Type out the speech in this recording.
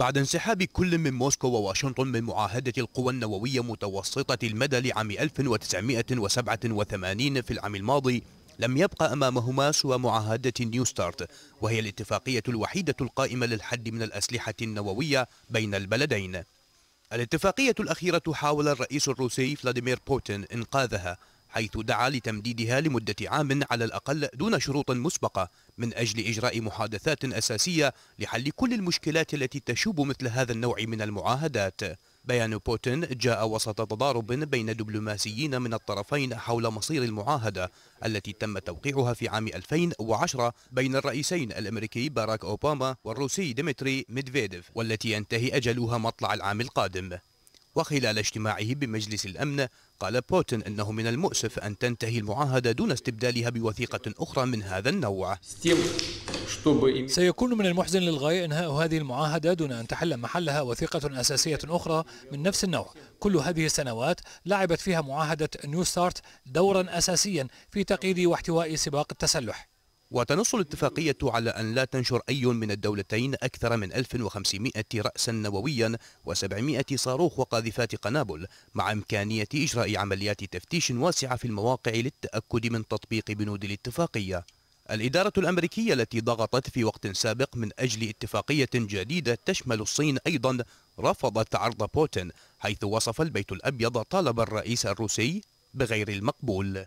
بعد انسحاب كل من موسكو وواشنطن من معاهدة القوى النووية متوسطة المدى لعام 1987 في العام الماضي لم يبقى أمامهما سوى معاهدة نيو ستارت وهي الاتفاقية الوحيدة القائمة للحد من الأسلحة النووية بين البلدين الاتفاقية الأخيرة حاول الرئيس الروسي فلاديمير بوتين إنقاذها حيث دعا لتمديدها لمدة عام على الأقل دون شروط مسبقة من أجل إجراء محادثات أساسية لحل كل المشكلات التي تشوب مثل هذا النوع من المعاهدات بيان بوتين جاء وسط تضارب بين دبلوماسيين من الطرفين حول مصير المعاهدة التي تم توقيعها في عام 2010 بين الرئيسين الأمريكي باراك أوباما والروسي ديمتري ميدفيديف والتي ينتهي أجلها مطلع العام القادم وخلال اجتماعه بمجلس الأمن قال بوتين أنه من المؤسف أن تنتهي المعاهدة دون استبدالها بوثيقة أخرى من هذا النوع سيكون من المحزن للغاية إنهاء هذه المعاهدة دون أن تحل محلها وثيقة أساسية أخرى من نفس النوع كل هذه السنوات لعبت فيها معاهدة نيو ستارت دورا أساسيا في تقييد واحتواء سباق التسلح وتنص الاتفاقية على أن لا تنشر أي من الدولتين أكثر من 1500 رأسا نوويا و700 صاروخ وقاذفات قنابل مع إمكانية إجراء عمليات تفتيش واسعة في المواقع للتأكد من تطبيق بنود الاتفاقية الإدارة الأمريكية التي ضغطت في وقت سابق من أجل اتفاقية جديدة تشمل الصين أيضا رفضت عرض بوتين حيث وصف البيت الأبيض طلب الرئيس الروسي بغير المقبول